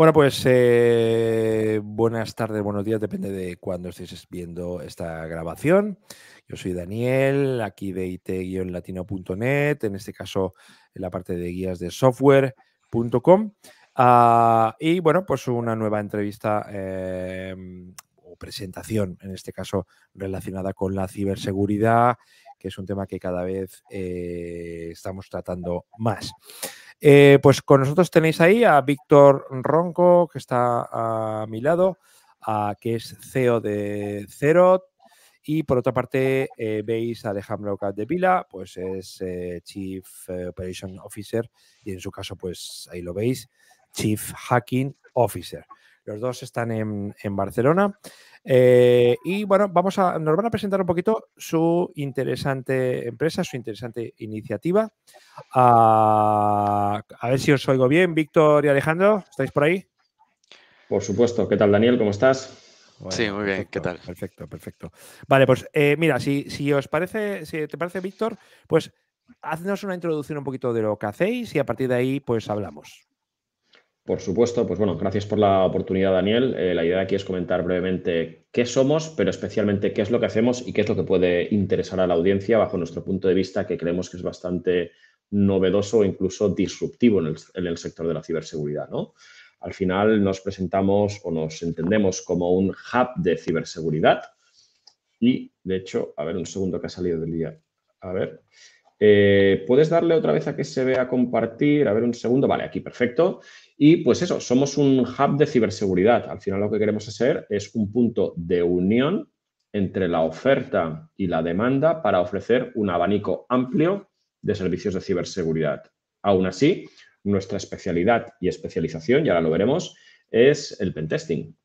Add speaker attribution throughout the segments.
Speaker 1: Bueno, pues eh, buenas tardes, buenos días, depende de cuándo estéis viendo esta grabación. Yo soy Daniel, aquí de it-latino.net, en este caso en la parte de guías de software.com. Ah, y bueno, pues una nueva entrevista em, o presentación, en este caso relacionada con la ciberseguridad, que es un tema que cada vez eh, estamos tratando más. Eh, pues con nosotros tenéis ahí a Víctor Ronco, que está a mi lado, a, que es CEO de Cerot. Y por otra parte, eh, veis a Alejandro Vila, pues es eh, Chief Operation Officer, y en su caso, pues ahí lo veis, Chief Hacking Officer. Los dos están en, Barcelona. Eh, y bueno, vamos a, nos van a presentar un poquito su interesante empresa, su interesante iniciativa. a ver si os oigo bien, Víctor y Alejandro, ¿estáis por ahí?
Speaker 2: Por supuesto. ¿Qué tal, Daniel? ¿Cómo estás?
Speaker 3: sí, muy bien, ¿qué tal? Perfecto, perfecto.
Speaker 1: Vale, pues eh, mira, si, si, os parece, si te parece, Víctor, pues haznos una introducción un poquito de lo que hacéis y a partir de ahí, pues hablamos.
Speaker 2: Por supuesto, pues bueno, gracias por la oportunidad, Daniel. Eh, la idea aquí es comentar brevemente qué somos, pero especialmente qué es lo que hacemos y qué es lo que puede interesar a la audiencia bajo nuestro punto de vista, que creemos que es bastante novedoso o e incluso disruptivo en el, sector de la ciberseguridad. ¿no? Al final nos presentamos o nos entendemos como un hub de ciberseguridad. Y de hecho, a ver, un segundo que ha salido del día. A ver, eh, ¿Puedes darle otra vez a que se vea compartir? A ver, un segundo. Vale, aquí, perfecto. Y pues eso, somos un hub de ciberseguridad. Al final lo que queremos hacer es un punto de unión entre la oferta y la demanda para ofrecer un abanico amplio de servicios de ciberseguridad. Aún así, nuestra especialidad y especialización, y ahora lo veremos, es el pentesting.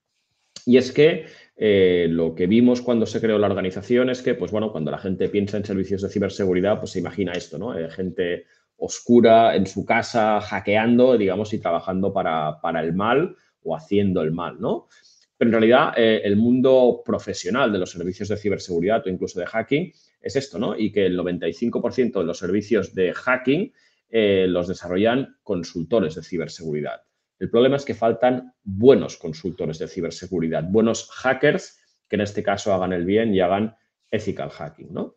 Speaker 2: Y es que eh, lo que vimos cuando se creó la organización es que, pues bueno, cuando la gente piensa en servicios de ciberseguridad, pues se imagina esto, ¿no? Eh, gente oscura en su casa, hackeando, digamos, y trabajando para, el mal o haciendo el mal, ¿no? Pero en realidad eh, el mundo profesional de los servicios de ciberseguridad o incluso de hacking es esto, ¿no? Y que el 95% de los servicios de hacking los desarrollan consultores de ciberseguridad. El problema es que faltan buenos consultores de ciberseguridad, buenos hackers que en este caso hagan el bien y hagan ethical hacking, ¿no?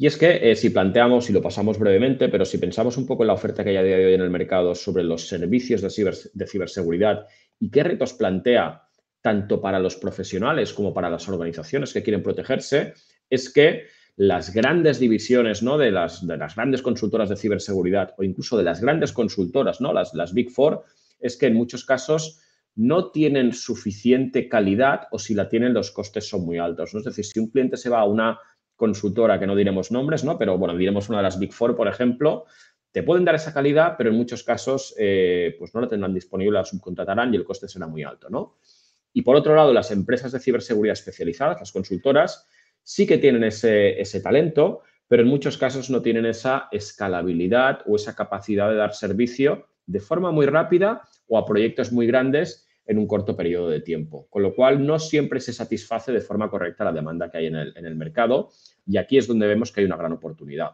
Speaker 2: Y es que eh, si planteamos, y lo pasamos brevemente, pero si pensamos un poco en la oferta que hay a día de hoy en el mercado sobre los servicios de ciberseguridad y qué retos plantea tanto para los profesionales como para las organizaciones que quieren protegerse, es que las grandes divisiones de, las, de las grandes consultoras de ciberseguridad o incluso de las grandes consultoras, ¿no? las, las Big Four, es que en muchos casos no tienen suficiente calidad o si la tienen los costes son muy altos. ¿no? Es decir, si un cliente se va a una consultora, que no diremos nombres, pero bueno, diremos una de las Big Four, por ejemplo, te pueden dar esa calidad, pero en muchos casos eh, pues no la tendrán disponible, la subcontratarán y el coste será muy alto. Y por otro lado, las empresas de ciberseguridad especializadas, las consultoras, sí que tienen ese, talento, pero en muchos casos no tienen esa escalabilidad o esa capacidad de dar servicio de forma muy rápida o a proyectos muy grandes en un corto periodo de tiempo. Con lo cual, no siempre se satisface de forma correcta la demanda que hay en el, mercado y aquí es donde vemos que hay una gran oportunidad.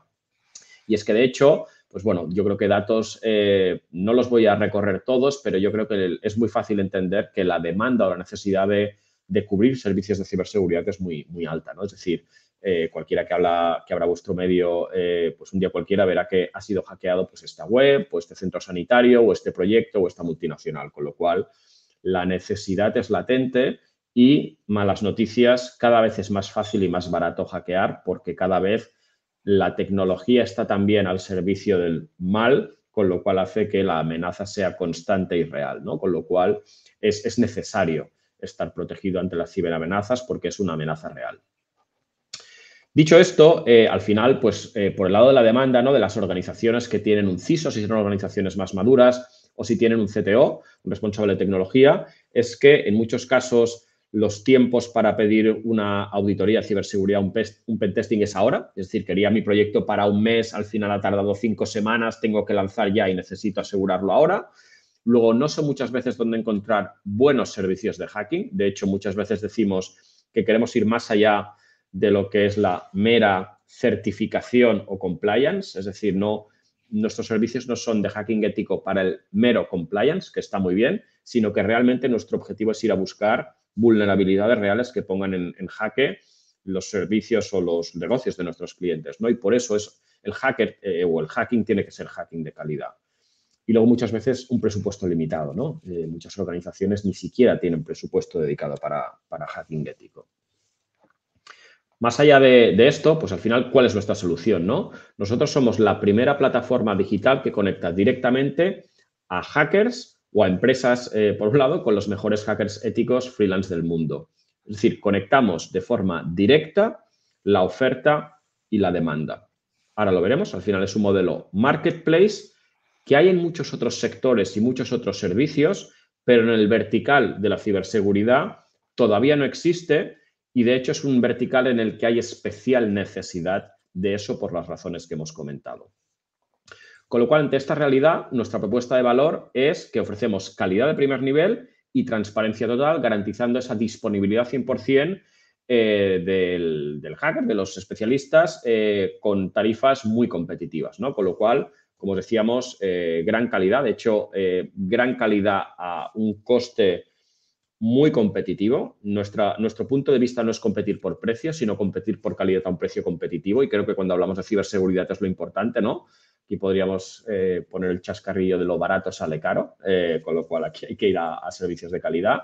Speaker 2: Y es que, de hecho, pues bueno, yo creo que datos, eh, no los voy a recorrer todos, pero yo creo que es muy fácil entender que la demanda o la necesidad de de cubrir servicios de ciberseguridad es muy, muy alta, ¿no? Es decir, eh, cualquiera que, habla, que abra vuestro medio, eh, pues un día cualquiera verá que ha sido hackeado pues esta web, o este centro sanitario, o este proyecto, o esta multinacional, con lo cual la necesidad es latente y malas noticias, cada vez es más fácil y más barato hackear porque cada vez la tecnología está también al servicio del mal, con lo cual hace que la amenaza sea constante y real, ¿no? Con lo cual es, es necesario estar protegido ante las ciberamenazas porque es una amenaza real. Dicho esto, eh, al final, pues eh, por el lado de la demanda, De las organizaciones que tienen un CISO, si son organizaciones más maduras o si tienen un CTO, un responsable de tecnología, es que en muchos casos los tiempos para pedir una auditoría de ciberseguridad, un, un pentesting es ahora. Es decir, quería mi proyecto para un mes, al final ha tardado cinco semanas, tengo que lanzar ya y necesito asegurarlo ahora. Luego, no sé muchas veces dónde encontrar buenos servicios de hacking. De hecho, muchas veces decimos que queremos ir más allá de lo que es la mera certificación o compliance, es decir, no, nuestros servicios no son de hacking ético para el mero compliance, que está muy bien, sino que realmente nuestro objetivo es ir a buscar vulnerabilidades reales que pongan en, jaque los servicios o los negocios de nuestros clientes, ¿no? Y por eso es el hacker eh, o el hacking tiene que ser hacking de calidad y luego muchas veces un presupuesto limitado, ¿no? Eh, muchas organizaciones ni siquiera tienen presupuesto dedicado para, hacking ético. Más allá de, esto, pues al final, ¿cuál es nuestra solución, no? Nosotros somos la primera plataforma digital que conecta directamente a hackers o a empresas, eh, por un lado, con los mejores hackers éticos freelance del mundo. Es decir, conectamos de forma directa la oferta y la demanda. Ahora lo veremos, al final es un modelo marketplace que hay en muchos otros sectores y muchos otros servicios, pero en el vertical de la ciberseguridad todavía no existe y de hecho es un vertical en el que hay especial necesidad de eso por las razones que hemos comentado. Con lo cual, ante esta realidad, nuestra propuesta de valor es que ofrecemos calidad de primer nivel y transparencia total, garantizando esa disponibilidad 100% eh, del, del, hacker, de los especialistas, eh, con tarifas muy competitivas, ¿no? Con lo cual, como decíamos, eh, gran calidad. De hecho, eh, gran calidad a un coste muy competitivo. Nuestra, nuestro punto de vista no es competir por precio, sino competir por calidad a un precio competitivo. Y creo que cuando hablamos de ciberseguridad es lo importante, ¿no? Aquí podríamos eh, poner el chascarrillo de lo barato sale caro, con lo cual aquí hay que ir a, a, servicios de calidad.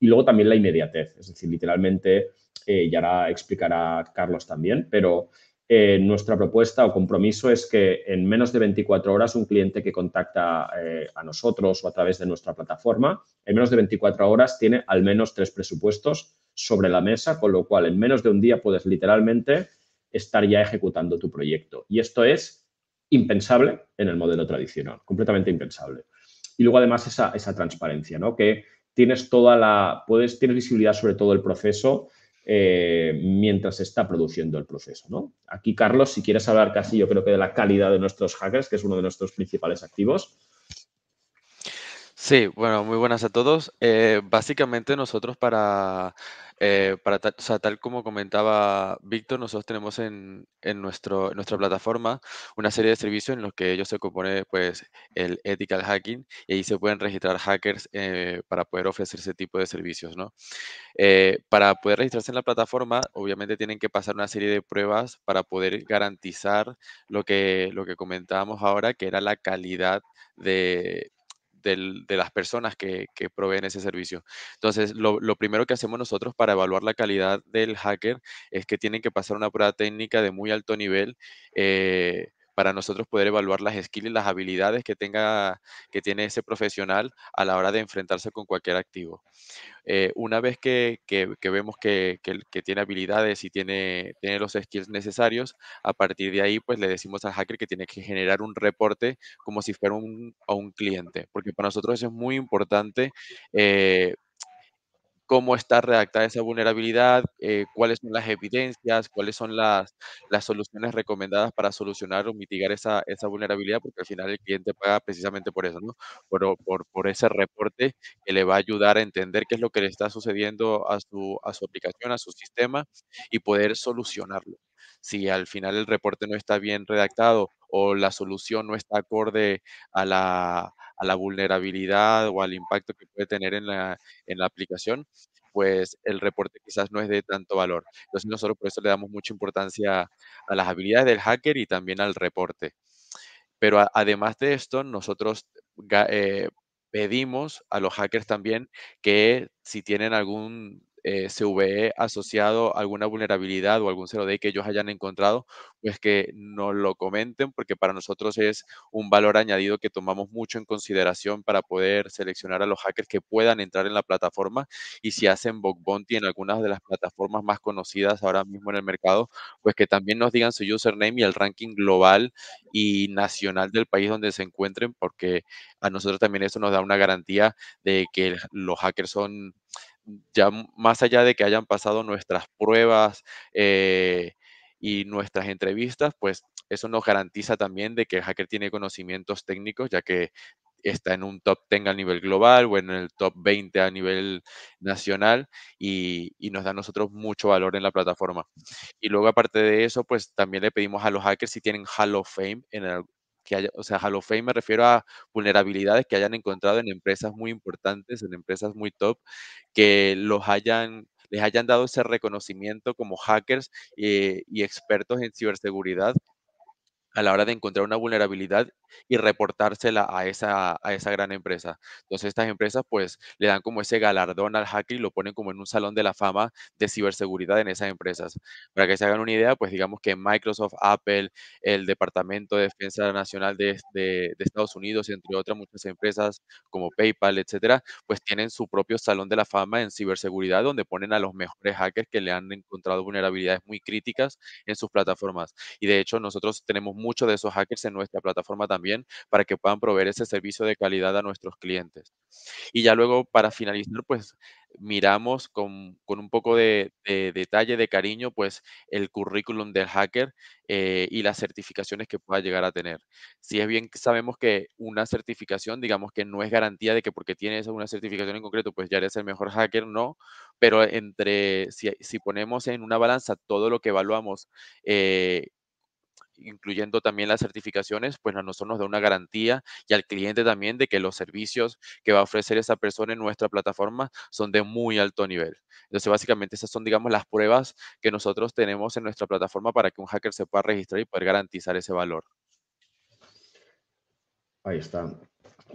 Speaker 2: Y luego también la inmediatez, es decir, literalmente, y ahora explicará Carlos también, pero eh, nuestra propuesta o compromiso es que en menos de 24 horas un cliente que contacta eh, a nosotros o a través de nuestra plataforma, en menos de 24 horas tiene al menos tres presupuestos sobre la mesa, con lo cual en menos de un día puedes literalmente estar ya ejecutando tu proyecto. Y esto es impensable en el modelo tradicional, completamente impensable. Y luego además esa, esa transparencia, ¿no? Que tienes toda la, puedes, tienes visibilidad sobre todo el proceso eh, mientras se está produciendo el proceso. ¿no? Aquí, Carlos, si quieres hablar casi, yo creo que de la calidad de nuestros hackers, que es uno de nuestros principales activos,
Speaker 3: Sí, bueno, muy buenas a todos. Eh, básicamente nosotros para, eh, para o sea, tal como comentaba Víctor, nosotros tenemos en, nuestro, nuestra plataforma una serie de servicios en los que ellos se compone pues, el ethical hacking y ahí se pueden registrar hackers eh, para poder ofrecer ese tipo de servicios. ¿no? para poder registrarse en la plataforma, obviamente tienen que pasar una serie de pruebas para poder garantizar lo que, lo que comentábamos ahora, que era la calidad de, de las personas que, proveen ese servicio. Entonces, lo, primero que hacemos nosotros para evaluar la calidad del hacker es que tienen que pasar una prueba técnica de muy alto nivel. Eh, para nosotros poder evaluar las skills y las habilidades que, tenga, que tiene ese profesional a la hora de enfrentarse con cualquier activo. Eh, una vez que, vemos que, tiene habilidades y tiene, los skills necesarios, a partir de ahí pues le decimos al hacker que tiene que generar un reporte como si fuera un, a un cliente, porque para nosotros eso es muy importante eh, cómo está redactada esa vulnerabilidad, eh, cuáles son las evidencias, cuáles son las, soluciones recomendadas para solucionar o mitigar esa, vulnerabilidad, porque al final el cliente paga precisamente por eso, ¿no? Por, por, por, ese reporte que le va a ayudar a entender qué es lo que le está sucediendo a a su aplicación, a su sistema y poder solucionarlo. Si al final el reporte no está bien redactado o la solución no está acorde a la, a la vulnerabilidad o al impacto que puede tener en la, aplicación, pues el reporte quizás no es de tanto valor. Entonces nosotros por eso le damos mucha importancia a las habilidades del hacker y también al reporte. Pero además de esto, nosotros eh, pedimos a los hackers también que si tienen algún eh, asociado a alguna vulnerabilidad o algún 0D que ellos hayan encontrado, pues que nos lo comenten, porque para nosotros es un valor añadido que tomamos mucho en consideración para poder seleccionar a los hackers que puedan entrar en la plataforma. Y si hacen bug bounty en algunas de las plataformas más conocidas ahora mismo en el mercado, pues que también nos digan su username y el ranking global y nacional del país donde se encuentren, porque a nosotros también eso nos da una garantía de que los hackers son ya más allá de que hayan pasado nuestras pruebas eh, y nuestras entrevistas, pues eso nos garantiza también de que el hacker tiene conocimientos técnicos, ya que está en un top 10 a nivel global o en el top 20 a nivel nacional y, nos da nosotros mucho valor en la plataforma. Y luego aparte de eso, pues también le pedimos a los hackers si tienen Hall of Fame en, el, que o sea, Hall Fame me refiero a vulnerabilidades que hayan encontrado en empresas muy importantes, en empresas muy top, que los hayan les hayan dado ese reconocimiento como hackers eh, y expertos en ciberseguridad a la hora de encontrar una vulnerabilidad y reportársela a esa, a esa gran empresa. Entonces estas empresas pues le dan como ese galardón al hacker y lo ponen como en un salón de la fama de ciberseguridad en esas empresas. Para que se hagan una idea, pues digamos que Microsoft, Apple, el Departamento de Defensa Nacional de, de, Estados Unidos, entre otras muchas empresas como PayPal, etcétera, pues tienen su propio salón de la fama en ciberseguridad donde ponen a los mejores hackers que le han encontrado vulnerabilidades muy críticas en sus plataformas. Y de hecho nosotros tenemos muchos de esos hackers en nuestra plataforma también para que puedan proveer ese servicio de calidad a nuestros clientes. Y ya luego, para finalizar, pues miramos con, un poco de, detalle, de cariño, pues el currículum del hacker eh, y las certificaciones que pueda llegar a tener. Si es bien que sabemos que una certificación, digamos que no es garantía de que porque tienes una certificación en concreto, pues ya eres el mejor hacker, no, pero entre, si, ponemos en una balanza todo lo que evaluamos, eh, incluyendo también las certificaciones, pues a nosotros nos da una garantía y al cliente también de que los servicios que va a ofrecer esa persona en nuestra plataforma son de muy alto nivel. Entonces, básicamente esas son, digamos, las pruebas que nosotros tenemos en nuestra plataforma para que un hacker se pueda registrar y poder garantizar ese valor.
Speaker 2: Ahí está.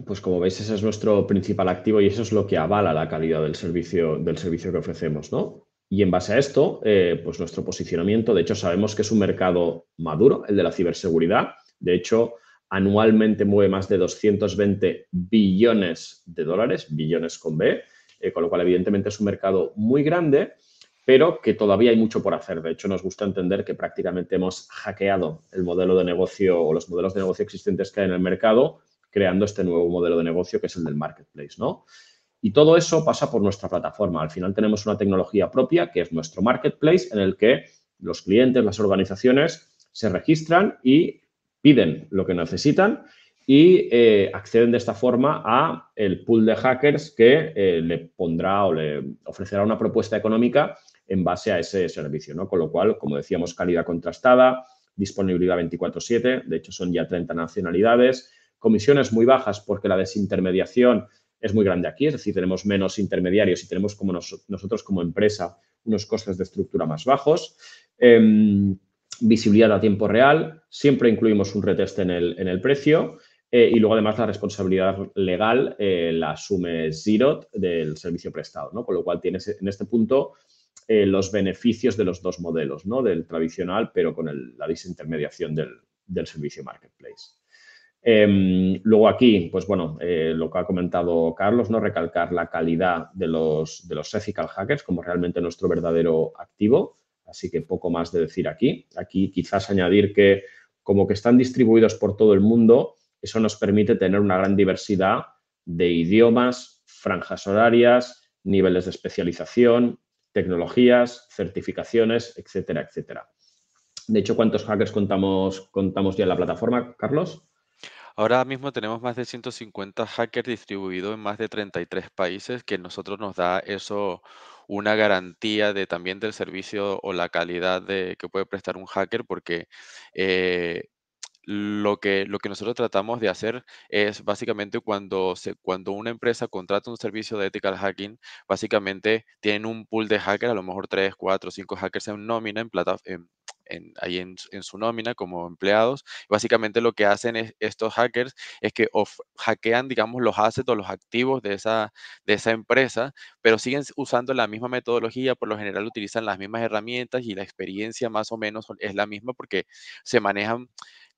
Speaker 2: Pues como veis, ese es nuestro principal activo y eso es lo que avala la calidad del servicio, del servicio que ofrecemos, ¿no? Y en base a esto, eh, pues nuestro posicionamiento, de hecho sabemos que es un mercado maduro, el de la ciberseguridad. De hecho, anualmente mueve más de 220 billones de dólares, billones con B, eh, con lo cual evidentemente es un mercado muy grande, pero que todavía hay mucho por hacer. De hecho, nos gusta entender que prácticamente hemos hackeado el modelo de negocio o los modelos de negocio existentes que hay en el mercado, creando este nuevo modelo de negocio que es el del marketplace, ¿no? Y todo eso pasa por nuestra plataforma. Al final tenemos una tecnología propia que es nuestro marketplace en el que los clientes, las organizaciones se registran y piden lo que necesitan y eh, acceden de esta forma a el pool de hackers que eh, le pondrá o le ofrecerá una propuesta económica en base a ese servicio, ¿no? Con lo cual, como decíamos, calidad contrastada, disponibilidad 24/7, de hecho son ya 30 nacionalidades, comisiones muy bajas porque la desintermediación es muy grande aquí, es decir, tenemos menos intermediarios y tenemos como nosotros como empresa unos costes de estructura más bajos. Em, visibilidad a tiempo real, siempre incluimos un reteste en el, precio eh, y luego además la responsabilidad legal eh, la asume zero del servicio prestado, ¿no? Con lo cual tienes en este punto eh, los beneficios de los dos modelos, ¿no? Del tradicional pero con la disintermediación del, del servicio marketplace. Em, luego aquí, pues bueno, eh, lo que ha comentado Carlos, ¿no? Recalcar la calidad de los, ethical hackers como realmente nuestro verdadero activo. Así que poco más de decir aquí. Aquí quizás añadir que como que están distribuidos por todo el mundo, eso nos permite tener una gran diversidad de idiomas, franjas horarias, niveles de especialización, tecnologías, certificaciones, etcétera, etcétera. De hecho, ¿cuántos hackers contamos, contamos ya en la plataforma, Carlos?
Speaker 3: Ahora mismo tenemos más de 150 hackers distribuidos en más de 33 países, que nosotros nos da eso una garantía de también del servicio o la calidad de, que puede prestar un hacker, porque eh, lo que, lo que nosotros tratamos de hacer es básicamente cuando, se, cuando una empresa contrata un servicio de ethical hacking, básicamente tienen un pool de hackers, a lo mejor 3, 4, 5 hackers en nómina en, plata, en, ahí en, su nómina como empleados. Básicamente lo que hacen estos hackers es que hackean, digamos, los assets o los activos de esa, de esa empresa, pero siguen usando la misma metodología, por lo general utilizan las mismas herramientas y la experiencia más o menos es la misma porque se manejan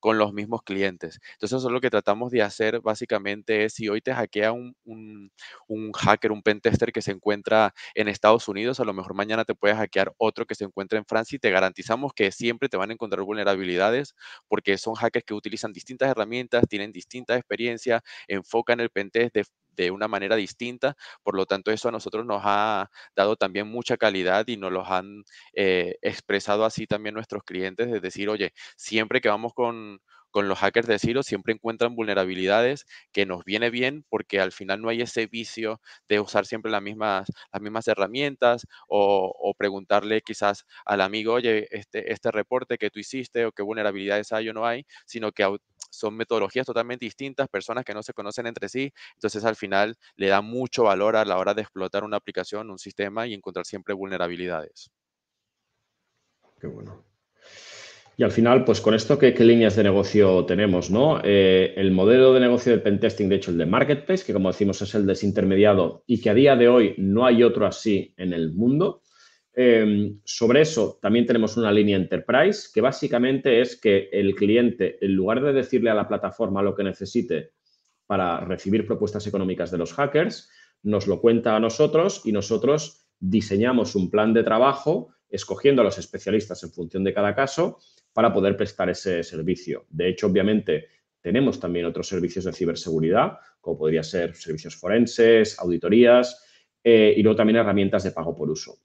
Speaker 3: con los mismos clientes. Entonces, eso es lo que tratamos de hacer básicamente es, si hoy te hackea un, un, hacker, un pentester que se encuentra en Estados Unidos, a lo mejor mañana te puede hackear otro que se encuentra en Francia y te garantizamos que siempre te van a encontrar vulnerabilidades porque son hackers que utilizan distintas herramientas, tienen distinta experiencia, enfocan el pentest de, de una manera distinta. Por lo tanto, eso a nosotros nos ha dado también mucha calidad y nos los han eh, expresado así también nuestros clientes, es decir, oye, siempre que vamos con, los hackers de Ciro siempre encuentran vulnerabilidades que nos viene bien porque al final no hay ese vicio de usar siempre las mismas, las mismas herramientas o, preguntarle quizás al amigo, oye, este, este reporte que tú hiciste o qué vulnerabilidades hay o no hay, sino que son metodologías totalmente distintas, personas que no se conocen entre sí, entonces al final le da mucho valor a la hora de explotar una aplicación, un sistema y encontrar siempre vulnerabilidades.
Speaker 2: Qué bueno. Y al final, pues con esto, ¿qué, líneas de negocio tenemos? ¿no? Eh, el modelo de negocio de pentesting, de hecho, el de marketplace, que como decimos es el desintermediado y que a día de hoy no hay otro así en el mundo. Em, sobre eso también tenemos una línea Enterprise que básicamente es que el cliente, en lugar de decirle a la plataforma lo que necesite para recibir propuestas económicas de los hackers, nos lo cuenta a nosotros y nosotros diseñamos un plan de trabajo escogiendo a los especialistas en función de cada caso para poder prestar ese servicio. De hecho, obviamente, tenemos también otros servicios de ciberseguridad, como podría ser servicios forenses, auditorías eh, y luego también herramientas de pago por uso.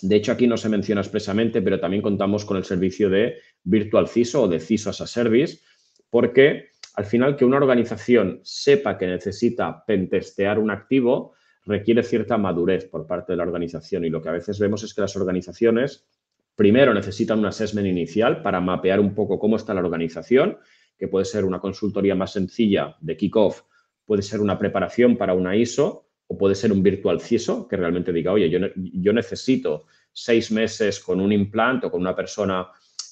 Speaker 2: De hecho, aquí no se menciona expresamente, pero también contamos con el servicio de Virtual CISO o de CISO as a Service, porque al final que una organización sepa que necesita pentestear un activo requiere cierta madurez por parte de la organización y lo que a veces vemos es que las organizaciones primero necesitan un assessment inicial para mapear un poco cómo está la organización, que puede ser una consultoría más sencilla de kickoff, puede ser una preparación para una ISO o puede ser un virtual CISO que realmente diga, oye, yo, yo necesito seis meses con un implante o con una persona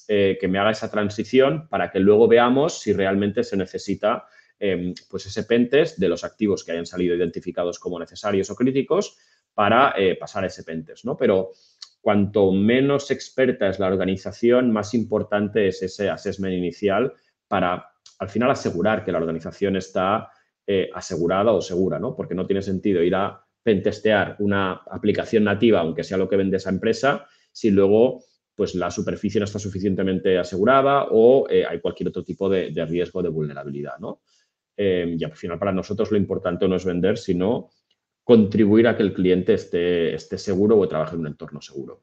Speaker 2: eh, que me haga esa transición para que luego veamos si realmente se necesita em, pues ese PENTES de los activos que hayan salido identificados como necesarios o críticos para eh, pasar ese PENTES. ¿no? Pero cuanto menos experta es la organización, más importante es ese assessment inicial para al final asegurar que la organización está eh, asegurada o segura, ¿no? Porque no tiene sentido ir a pentestear una aplicación nativa, aunque sea lo que vende esa empresa, si luego pues la superficie no está suficientemente asegurada o eh, hay cualquier otro tipo de, riesgo de vulnerabilidad, ¿no? Em, y al final para nosotros lo importante no es vender, sino contribuir a que el cliente esté, esté seguro o trabaje en un entorno seguro.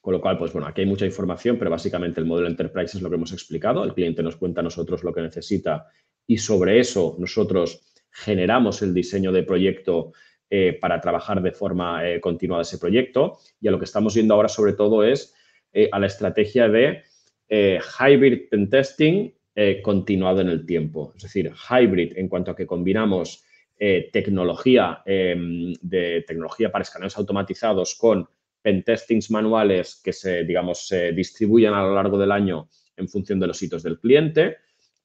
Speaker 2: Con lo cual, pues bueno, aquí hay mucha información, pero básicamente el modelo Enterprise es lo que hemos explicado. El cliente nos cuenta a nosotros lo que necesita y sobre eso nosotros generamos el diseño de proyecto eh, para trabajar de forma eh, continuada ese proyecto. Y a lo que estamos viendo ahora sobre todo es eh, a la estrategia de hybrid pentesting continuado en el tiempo. Es decir, hybrid en cuanto a que combinamos tecnología, em, de, tecnología para escaneos automatizados con pen pentestings manuales que se, digamos, se distribuyan a lo largo del año en función de los hitos del cliente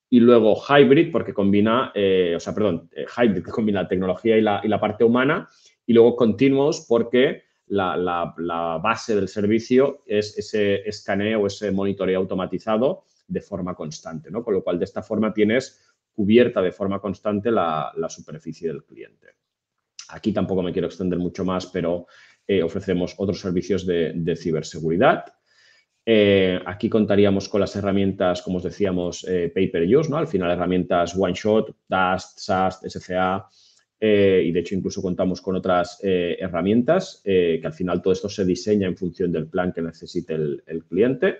Speaker 2: y luego hybrid, porque combina, eh, o sea, perdón, eh, hybrid, que combina la tecnología y la, parte humana, y luego continuous, porque la, base del servicio es ese escaneo, ese monitoreo automatizado de forma constante, ¿no? Con lo cual, de esta forma tienes cubierta de forma constante la, superficie del cliente. Aquí tampoco me quiero extender mucho más, pero eh, ofrecemos otros servicios de, de ciberseguridad, eh, aquí contaríamos con las herramientas, como os decíamos, eh, pay ¿no? Al final herramientas OneShot, DAST, SAST, SCA, eh, y de hecho incluso contamos con otras eh, herramientas, que al final todo esto se diseña en función del plan que necesite el, el cliente.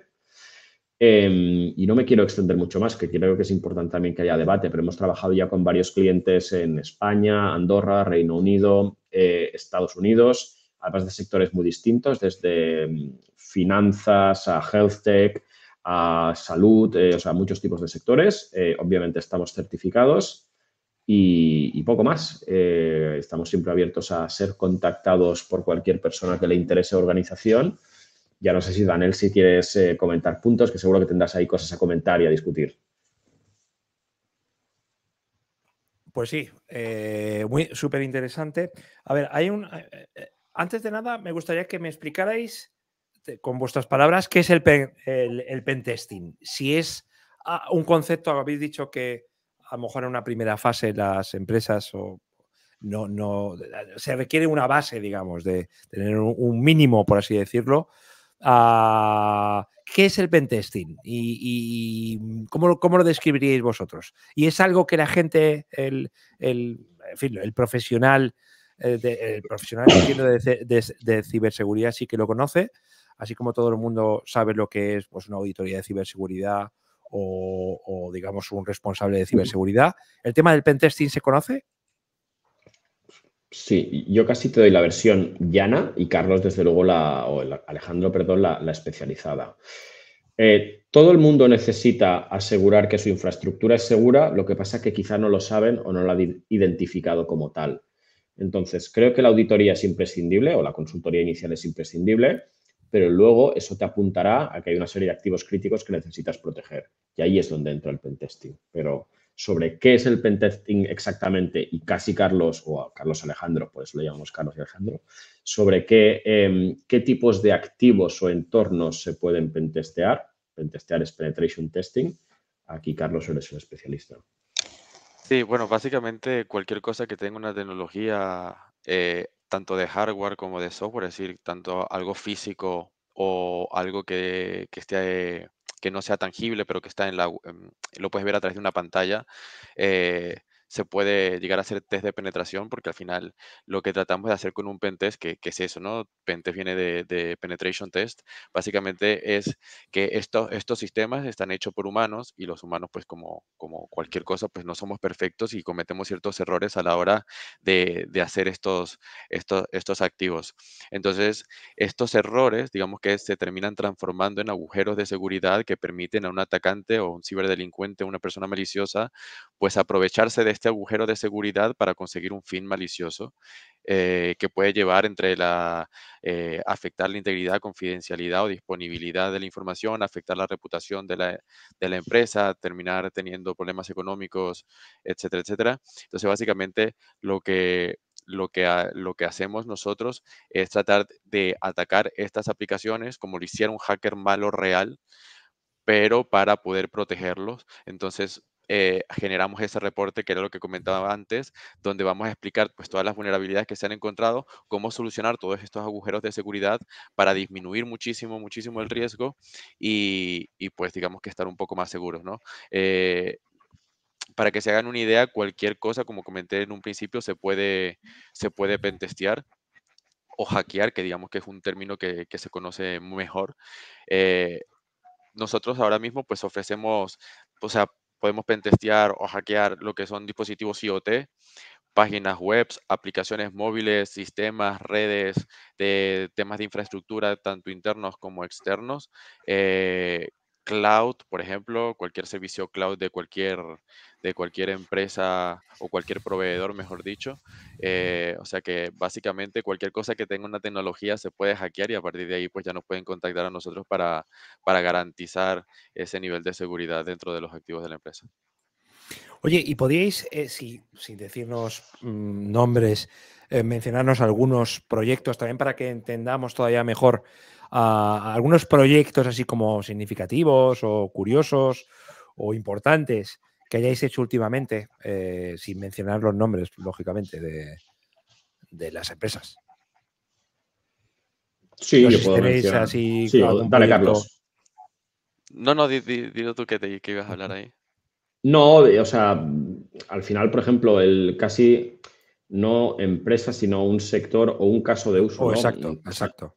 Speaker 2: Em, y no me quiero extender mucho más, que creo que es importante también que haya debate, pero hemos trabajado ya con varios clientes en España, Andorra, Reino Unido, Estados Unidos, además de sectores muy distintos, desde em, finanzas, a health tech, a salud, eh, o sea, muchos tipos de sectores. Eh, obviamente estamos certificados y, poco más. Eh, estamos siempre abiertos a ser contactados por cualquier persona que le interese organización. Ya no sé si, Daniel, si quieres comentar puntos, que seguro que tendrás ahí cosas a comentar y a discutir.
Speaker 1: Pues sí, muy súper interesante. A ver, hay un... Antes de nada, me gustaría que me explicarais con vuestras palabras, ¿qué es el, pen, el, pentesting? Si es ah, un concepto, habéis dicho que a lo mejor en una primera fase las empresas no, se requiere una base, digamos, de tener un, mínimo, por así decirlo. Ah, ¿Qué es el pentesting? ¿Y, cómo, cómo, lo describiríais vosotros? ¿Y es algo que la gente, el, en fin, el profesional, eh, profesional de, de ciberseguridad sí que lo conoce? así como todo el mundo sabe lo que es pues, una auditoría de ciberseguridad o, digamos un responsable de ciberseguridad, ¿el tema del pentesting se conoce?
Speaker 2: Sí, yo casi te doy la versión llana y Carlos, desde luego, la, o Alejandro, perdón, la, especializada. Eh, todo el mundo necesita asegurar que su infraestructura es segura, lo que pasa es que quizá no lo saben o no la han identificado como tal. Entonces, creo que la auditoría es imprescindible o la consultoría inicial es imprescindible pero luego eso te apuntará a que hay una serie de activos críticos que necesitas proteger. Y ahí es donde entra el pentesting. Pero sobre qué es el pentesting exactamente, y casi Carlos, o a Carlos Alejandro, pues eso le llamamos Carlos y Alejandro, sobre qué, em, qué tipos de activos o entornos se pueden pentestear. Pentestear es penetration testing. Aquí Carlos eres un especialista.
Speaker 3: Sí, bueno, básicamente cualquier cosa que tenga una tecnología eh, tanto de hardware como de software, es decir, tanto algo físico o algo que, no sea tangible, pero que está en la, em, lo puedes ver a través de una pantalla, eh, se puede llegar a hacer test de penetración, porque al final lo que tratamos de hacer con un pentest, que, que es eso, ¿no? Pentest viene de, de, penetration test, básicamente es que estos, estos sistemas están hechos por humanos y los humanos, pues como, como cualquier cosa, pues no somos perfectos y cometemos ciertos errores a la hora de, hacer estos, estos, estos activos. Entonces, estos errores, digamos que se terminan transformando en agujeros de seguridad que permiten a un atacante o un ciberdelincuente, una persona maliciosa, pues aprovecharse de este este agujero de seguridad para conseguir un fin malicioso eh, que puede llevar entre la eh, afectar la integridad, confidencialidad o disponibilidad de la información, afectar la reputación de la, de la empresa, terminar teniendo problemas económicos, etcétera, etcétera. Entonces, básicamente lo que lo que, lo que hacemos nosotros es tratar de atacar estas aplicaciones como lo hiciera un hacker malo real, pero para poder protegerlos. Entonces, eh, generamos ese reporte que era lo que comentaba antes, donde vamos a explicar pues, todas las vulnerabilidades que se han encontrado, cómo solucionar todos estos agujeros de seguridad para disminuir muchísimo, muchísimo el riesgo y, pues digamos que estar un poco más seguros, ¿no? Eh, para que se hagan una idea, cualquier cosa, como comenté en un principio, se puede, se puede pentestear o hackear, que digamos que es un término que, se conoce mejor. Eh, nosotros ahora mismo pues ofrecemos, o sea, podemos pentestear o hackear lo que son dispositivos IoT, páginas web, aplicaciones móviles, sistemas, redes, de temas de infraestructura, tanto internos como externos. Eh, cloud, por ejemplo, cualquier servicio cloud de cualquier, de cualquier empresa o cualquier proveedor, mejor dicho. Eh, o sea que básicamente cualquier cosa que tenga una tecnología se puede hackear y a partir de ahí pues ya nos pueden contactar a nosotros para, garantizar ese nivel de seguridad dentro de los activos de la empresa.
Speaker 1: Oye, ¿y podíais, eh, sin decirnos mm, nombres, eh, mencionarnos algunos proyectos también para que entendamos todavía mejor ah, algunos proyectos así como significativos o curiosos o importantes que hayáis hecho últimamente, eh, sin mencionar los nombres, lógicamente, de, las empresas.
Speaker 2: Sí, yo puedo sí, dale, Carlos.
Speaker 3: No, no, dilo tú que, te, ibas a hablar ahí.
Speaker 2: No, o sea, al final, por ejemplo, el casi no empresa, sino un sector o un caso de uso. Oh, exacto, mm, exacto.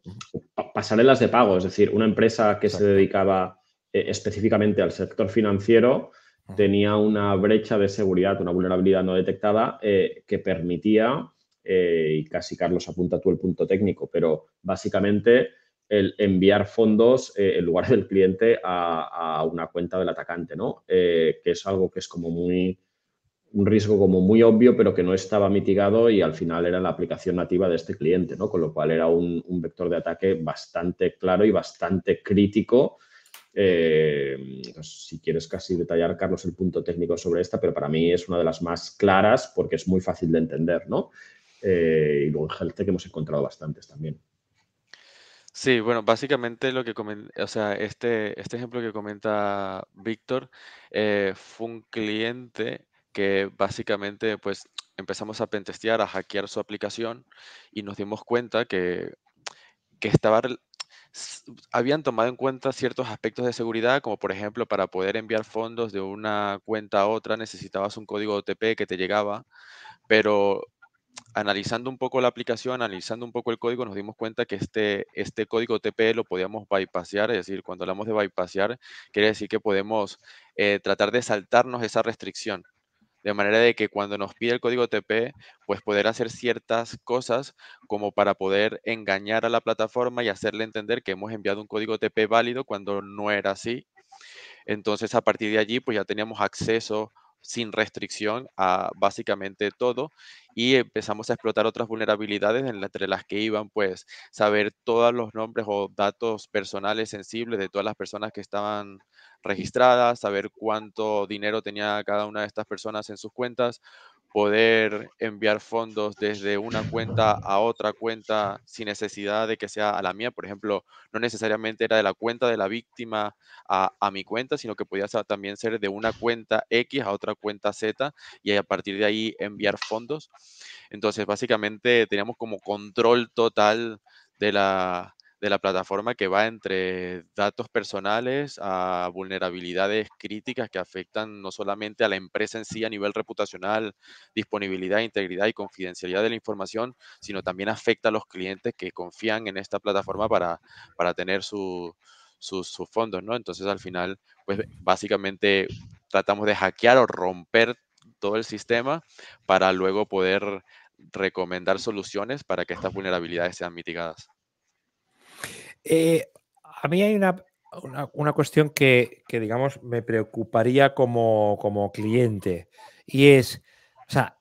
Speaker 2: Pasarelas de pago, es decir, una empresa que se dedicaba eh, específicamente al sector financiero, tenía una brecha de seguridad, una vulnerabilidad no detectada eh, que permitía, eh, y casi Carlos apunta tú el punto técnico, pero básicamente el enviar fondos eh, en lugar del cliente a, una cuenta del atacante, ¿no? que es algo que es como muy, un riesgo como muy obvio, pero que no estaba mitigado y al final era la aplicación nativa de este cliente, ¿no? Con lo cual era un vector de ataque bastante claro y bastante crítico eh, si quieres casi detallar, Carlos, el punto técnico sobre esta, pero para mí es una de las más claras porque es muy fácil de entender, ¿no? Eh, y luego en que hemos encontrado bastantes también.
Speaker 3: Sí, bueno, básicamente lo que o sea, este, este ejemplo que comenta Víctor eh, fue un cliente que básicamente pues empezamos a pentestear, a hackear su aplicación y nos dimos cuenta que, que estaba habían tomado en cuenta ciertos aspectos de seguridad, como por ejemplo para poder enviar fondos de una cuenta a otra necesitabas un código OTP que te llegaba, pero analizando un poco la aplicación, analizando un poco el código, nos dimos cuenta que este, este código OTP lo podíamos bypassear, es decir, cuando hablamos de bypassear, quiere decir que podemos eh, tratar de saltarnos esa restricción de manera de que cuando nos pide el código TP, pues poder hacer ciertas cosas como para poder engañar a la plataforma y hacerle entender que hemos enviado un código TP válido cuando no era así. Entonces, a partir de allí, pues ya teníamos acceso sin restricción a básicamente todo y empezamos a explotar otras vulnerabilidades entre las que iban pues saber todos los nombres o datos personales sensibles de todas las personas que estaban registradas, saber cuánto dinero tenía cada una de estas personas en sus cuentas, poder enviar fondos desde una cuenta a otra cuenta sin necesidad de que sea a la mía. Por ejemplo, no necesariamente era de la cuenta de la víctima a, mi cuenta, sino que podía también ser de una cuenta X a otra cuenta Z y a partir de ahí enviar fondos. Entonces, básicamente teníamos como control total de la, de la plataforma que va entre datos personales a vulnerabilidades críticas que afectan no solamente a la empresa en sí a nivel reputacional, disponibilidad, integridad y confidencialidad de la información, sino también afecta a los clientes que confían en esta plataforma para, para tener sus fondos, ¿no? Entonces al final, pues básicamente tratamos de hackear o romper todo el sistema para luego poder recomendar soluciones para que estas vulnerabilidades sean mitigadas.
Speaker 1: Eh, a mí hay una, cuestión que, digamos, me preocuparía como, cliente y es, o sea,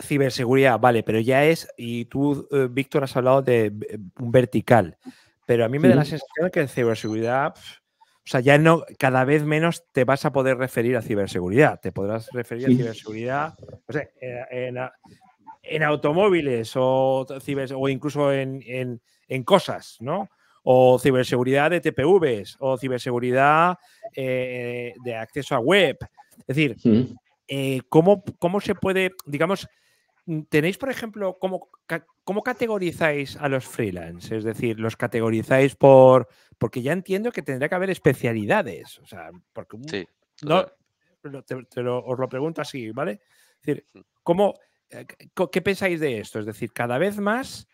Speaker 1: ciberseguridad, vale, pero ya es, y tú, eh, Víctor, has hablado de eh, un vertical, pero a mí me da la sensación que en ciberseguridad, o sea, ya no, cada vez menos te vas a poder referir a ciberseguridad, te podrás referir a ciberseguridad, o sea, en, automóviles o, o incluso en, en, cosas, ¿no? o ciberseguridad de TPVs, o ciberseguridad eh, de acceso a web. Es decir, eh, ¿cómo, se puede, digamos, tenéis, por ejemplo, cómo, categorizáis a los freelance? Es decir, ¿los categorizáis por...? Porque ya entiendo que tendrá que haber especialidades. O sea, porque... Sí, no, os lo pregunto así, ¿vale? Es decir, mm. ¿cómo, eh, ¿qué pensáis de esto? Es decir, cada vez más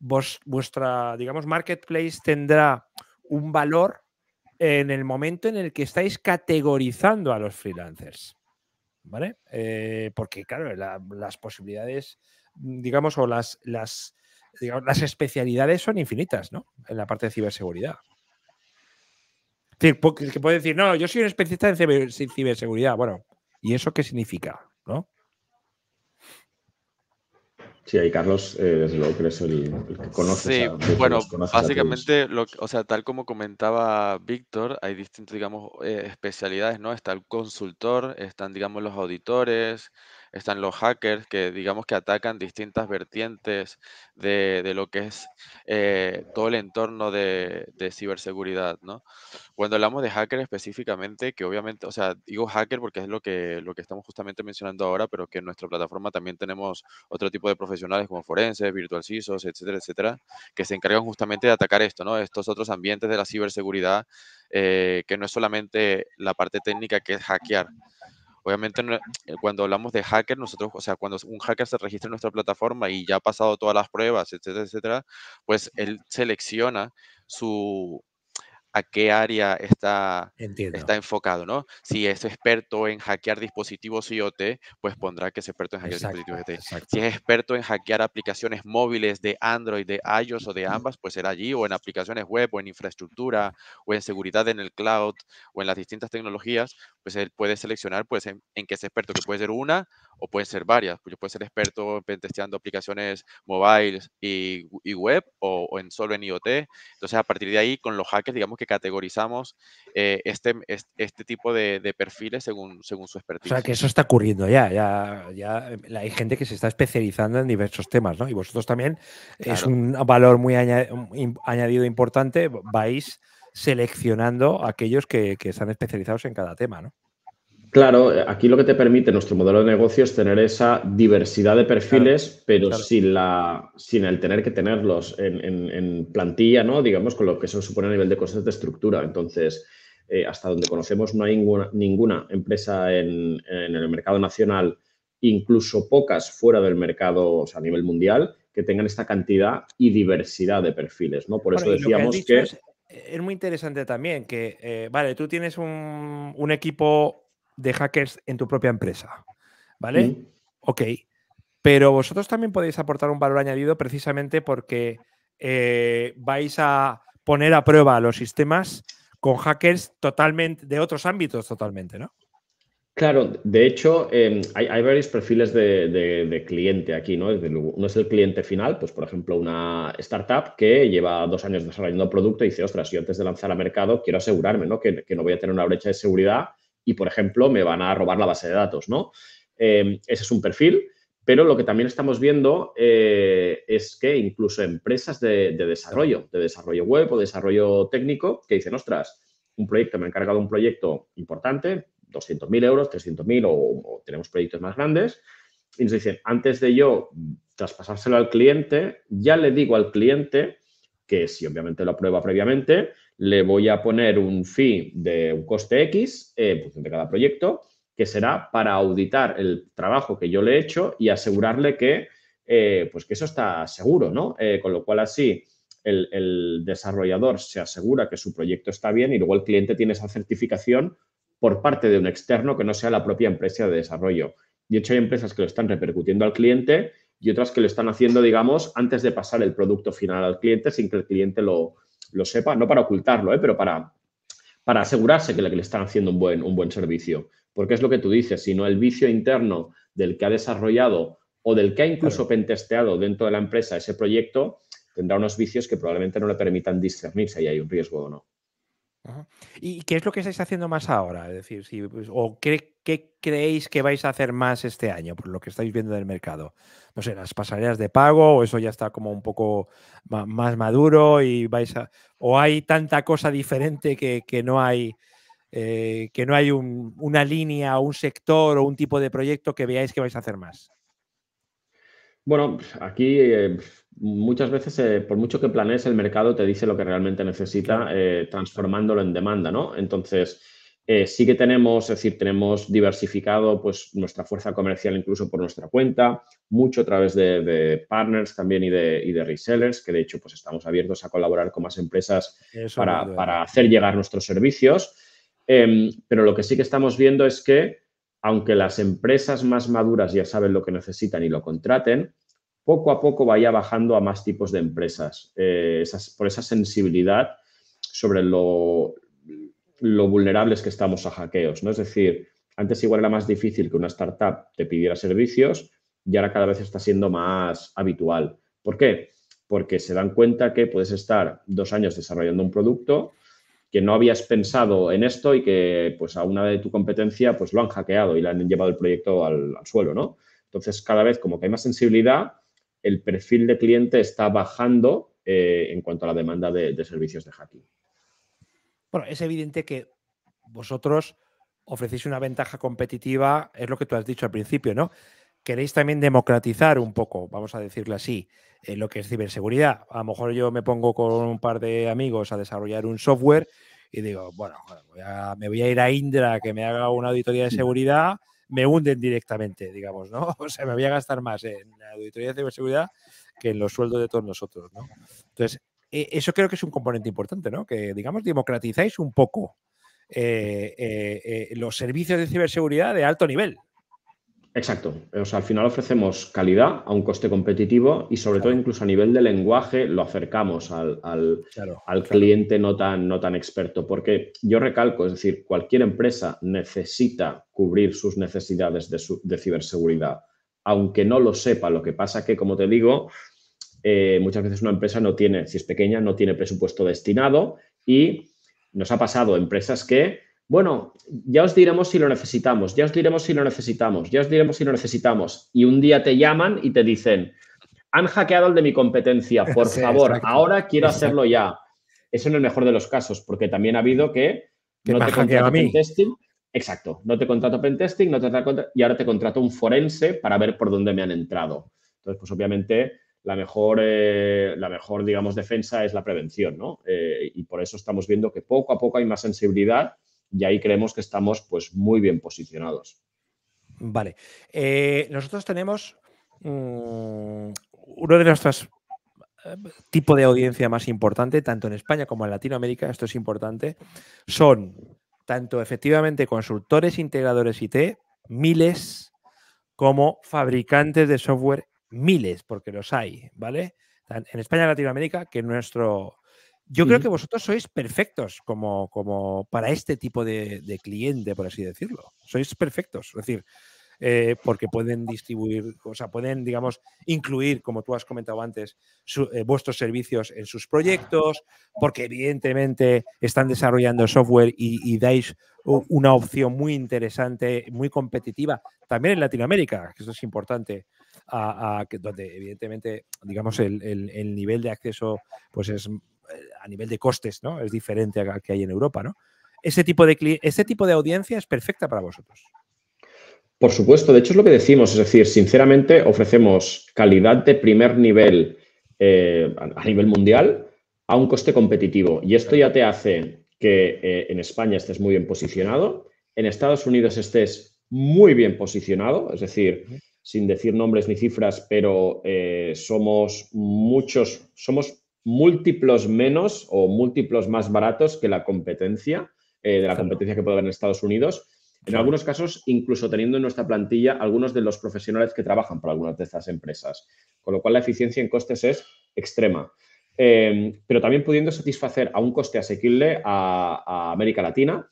Speaker 1: vuestra, digamos, marketplace tendrá un valor en el momento en el que estáis categorizando a los freelancers. ¿Vale? Eh, porque, claro, las posibilidades, digamos, o las, las, las especialidades son infinitas, ¿no? En la parte de ciberseguridad. Que puede decir, no, yo soy un especialista en ciberseguridad. Bueno, ¿y eso qué significa? ¿No?
Speaker 2: Sí, ahí Carlos, eh, desde que el, que conoce. Sí, bueno, básicamente,
Speaker 3: lo, o sea, tal como comentaba Víctor, hay distintas, digamos, eh, especialidades, ¿no? Está el consultor, están, digamos, los auditores, están los hackers que digamos que atacan distintas vertientes de, lo que es eh, todo el entorno de, ciberseguridad, ¿no? Cuando hablamos de hacker específicamente, que obviamente, o sea, digo hacker porque es lo que, lo que estamos justamente mencionando ahora, pero que en nuestra plataforma también tenemos otro tipo de profesionales como forenses, virtual CISOs, etcétera, etcétera, que se encargan justamente de atacar esto, ¿no? Estos otros ambientes de la ciberseguridad, eh, que no es solamente la parte técnica que es hackear, Obviamente, eh, cuando hablamos de hacker, nosotros, o sea, cuando un hacker se registra en nuestra plataforma y ya ha pasado todas las pruebas, etcétera, etcétera, pues él selecciona su, a qué área está, está enfocado, ¿no? Si es experto en hackear dispositivos IoT, pues pondrá que es experto en hackear dispositivos IoT. Si es experto en hackear aplicaciones móviles de Android, de iOS o de ambas, pues será allí, o en aplicaciones web, o en infraestructura, o en seguridad en el cloud, o en las distintas tecnologías, pues él puede seleccionar pues, en, qué es experto, que puede ser una o puede ser varias. Pues puede ser experto en testeando aplicaciones móviles y, web, o, en solo en IoT. Entonces, a partir de ahí, con los hackers, digamos, que categorizamos eh, este, este, tipo de, perfiles según, según su expertise. O sea, que
Speaker 1: eso está ocurriendo ya, ya, ya em, hay gente que se está especializando en diversos temas, ¿no? Y vosotros también es un valor muy añadido importante, vais seleccionando aquellos que, que están especializados en cada tema, ¿no?
Speaker 2: Claro, aquí lo que te permite nuestro modelo de negocio es tener esa diversidad de perfiles, pero Sin, la, sin el tener que tenerlos en, plantilla, ¿no? Digamos, con lo que eso supone a nivel de cosas de estructura. Entonces, eh, hasta donde conocemos, no hay ninguna, empresa en, el mercado nacional, incluso pocas fuera del mercado a nivel mundial, que tengan esta cantidad y diversidad de perfiles, ¿no? Por eso decíamos que...
Speaker 1: Eh, es, muy interesante también que, eh, vale, tú tienes un equipo de hackers en tu propia empresa. ¿Vale? Ok. Pero vosotros también podéis aportar un valor añadido precisamente porque eh, vais a poner a prueba los sistemas con hackers totalmente de otros ámbitos totalmente, ¿no?
Speaker 2: Claro, de hecho, em, hay, varios perfiles de, cliente aquí, ¿no? Uno es el cliente final, pues por ejemplo, una startup que lleva dos años desarrollando producto y dice, ostras, yo antes de lanzar al mercado quiero asegurarme, ¿no? que, no voy a tener una brecha de seguridad y, por ejemplo, me van a robar la base de datos, ¿no? Eh, ese es un perfil, pero lo que también estamos viendo eh, es que incluso empresas de, desarrollo, de desarrollo web o desarrollo técnico, que dicen, ostras, un proyecto, me ha encargado un proyecto importante, 200.000 euros, 300.000 o, o tenemos proyectos más grandes, y nos dicen, antes de yo traspasárselo al cliente, ya le digo al cliente que si obviamente lo aprueba previamente, le voy a poner un fee de un coste X eh, de cada proyecto, que será para auditar el trabajo que yo le he hecho y asegurarle que, eh, pues que eso está seguro, ¿no? Eh, con lo cual así el, el, desarrollador se asegura que su proyecto está bien y luego el cliente tiene esa certificación por parte de un externo que no sea la propia empresa de desarrollo. De hecho, hay empresas que lo están repercutiendo al cliente y otras que lo están haciendo, digamos, antes de pasar el producto final al cliente sin que el cliente lo, lo sepa, no para ocultarlo, ¿eh? pero para, para asegurarse que le, que le están haciendo un buen, un buen servicio. Porque es lo que tú dices, sino el vicio interno del que ha desarrollado o del que ha incluso pentesteado dentro de la empresa ese proyecto, tendrá unos vicios que probablemente no le permitan discernir si hay un riesgo o no.
Speaker 1: ¿Y qué es lo que estáis haciendo más ahora? Es decir, pues, ¿o qué, creéis que vais a hacer más este año por lo que estáis viendo del mercado? No sé, las pasarelas de pago o eso ya está como un poco más maduro y vais a... ¿O hay tanta cosa diferente que, no hay, que no hay eh, una línea o un sector o un tipo de proyecto que veáis que vais a hacer más?
Speaker 2: Bueno, pues, aquí... Eh, muchas veces, eh, por mucho que planees, el mercado te dice lo que realmente necesita, eh, transformándolo en demanda, ¿no? Entonces, eh, sí que tenemos, es decir, tenemos diversificado pues, nuestra fuerza comercial incluso por nuestra cuenta, mucho a través de, partners también y de, resellers, que de hecho pues, estamos abiertos a colaborar con más empresas para, para, hacer llegar nuestros servicios. Em, pero lo que sí que estamos viendo es que, aunque las empresas más maduras ya saben lo que necesitan y lo contraten, poco a poco vaya bajando a más tipos de empresas, eh, por esa sensibilidad sobre lo, lo, vulnerables que estamos a hackeos. ¿no? Es decir, antes igual era más difícil que una startup te pidiera servicios y ahora cada vez está siendo más habitual. ¿Por qué? Porque se dan cuenta que puedes estar dos años desarrollando un producto que no habías pensado en esto y que pues a una de tu competencia pues lo han hackeado y le han llevado el proyecto al, suelo, ¿no? Entonces cada vez como que hay más sensibilidad el perfil de cliente está bajando eh, en cuanto a la demanda de, servicios de hacking.
Speaker 1: Bueno, es evidente que vosotros ofrecéis una ventaja competitiva, es lo que tú has dicho al principio, ¿no? Queréis también democratizar un poco, vamos a decirlo así, eh, lo que es ciberseguridad. A lo mejor yo me pongo con un par de amigos a desarrollar un software y digo, bueno, me voy a ir a Indra que me haga una auditoría de seguridad me hunden directamente, digamos, ¿no? O sea, me voy a gastar más en la auditoría de ciberseguridad que en los sueldos de todos nosotros, ¿no? Entonces, e, eso creo que es un componente importante, ¿no? Que, digamos, democratizáis un poco eh, eh, eh, los servicios de ciberseguridad de alto nivel,
Speaker 2: Exacto. O sea, al final ofrecemos calidad a un coste competitivo y sobre todo incluso a nivel de lenguaje lo acercamos al, al, cliente no tan, no tan experto. Porque yo recalco, es decir, cualquier empresa necesita cubrir sus necesidades de, ciberseguridad, aunque no lo sepa. Lo que pasa que, como te digo, eh, muchas veces una empresa no tiene, si es pequeña, no tiene presupuesto destinado y nos ha pasado empresas que bueno, ya os diremos si lo necesitamos, ya os diremos si lo necesitamos, ya os diremos si lo necesitamos. Y un día te llaman y te dicen, han hackeado el de mi competencia, por favor, ahora quiero hacerlo ya. Eso en el mejor de los casos, porque también ha habido que, no te contrato pentesting. Exacto, no te contrato pentesting, no te contrato, y ahora te contrato un forense para ver por dónde me han entrado. Entonces, pues obviamente la mejor, eh, la mejor digamos, defensa es la prevención, ¿no? Eh, y por eso estamos viendo que poco a poco hay más sensibilidad y ahí creemos que estamos pues muy bien posicionados.
Speaker 1: Vale. Eh, nosotros tenemos mm, uno de nuestros eh, tipo de audiencia más importante, tanto en España como en Latinoamérica, esto es importante, son tanto efectivamente consultores, integradores IT, miles, como fabricantes de software, miles, porque los hay, ¿vale? En España y Latinoamérica, que nuestro, yo creo que vosotros sois perfectos como, como para este tipo de, cliente, por así decirlo. Sois perfectos. Es decir, eh, porque pueden distribuir, o sea, pueden, digamos, incluir, como tú has comentado antes, eh, vuestros servicios en sus proyectos, porque evidentemente están desarrollando software y, dais una opción muy interesante, muy competitiva, también en Latinoamérica, que eso es importante, donde evidentemente, digamos, el, el nivel de acceso pues es a nivel de costes, ¿no? Es diferente a que hay en Europa, ¿no? Ese tipo de, ese tipo de audiencia es perfecta para vosotros.
Speaker 2: Por supuesto, de hecho es lo que decimos, es decir, sinceramente ofrecemos calidad de primer nivel eh, a nivel mundial a un coste competitivo y esto ya te hace que eh, en España estés muy bien posicionado, en Estados Unidos estés muy bien posicionado, es decir, sin decir nombres ni cifras, pero eh, somos muchos, somos múltiplos menos o múltiplos más baratos que la competencia, eh, de la competencia que puede haber en Estados Unidos. En algunos casos, incluso teniendo en nuestra plantilla algunos de los profesionales que trabajan para algunas de estas empresas. Con lo cual, la eficiencia en costes es extrema. Em, pero también pudiendo satisfacer a un coste asequible a, América Latina,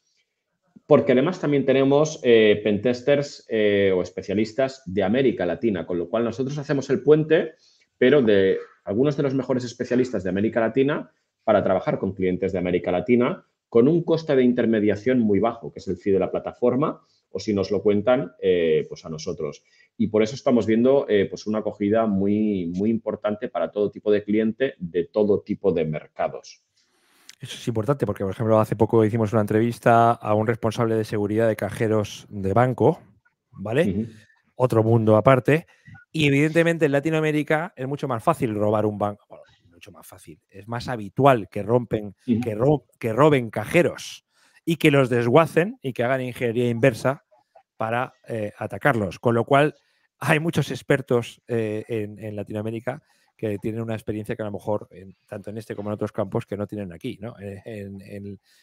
Speaker 2: porque además también tenemos eh, pentesters eh, o especialistas de América Latina, con lo cual nosotros hacemos el puente, pero de algunos de los mejores especialistas de América Latina para trabajar con clientes de América Latina con un coste de intermediación muy bajo, que es el fee de la plataforma, o si nos lo cuentan, eh, pues a nosotros. Y por eso estamos viendo eh, pues una acogida muy, muy importante para todo tipo de cliente de todo tipo de mercados.
Speaker 1: Eso es importante porque, por ejemplo, hace poco hicimos una entrevista a un responsable de seguridad de cajeros de banco, ¿vale? otro mundo aparte. Y evidentemente en Latinoamérica es mucho más fácil robar un banco. mucho más fácil. Es más habitual que, rompen, que, que roben cajeros y que los desguacen y que hagan ingeniería inversa para eh, atacarlos. Con lo cual, hay muchos expertos eh, en, en Latinoamérica que tienen una experiencia que a lo mejor, tanto en este como en otros campos, que no tienen aquí, ¿no? Eh,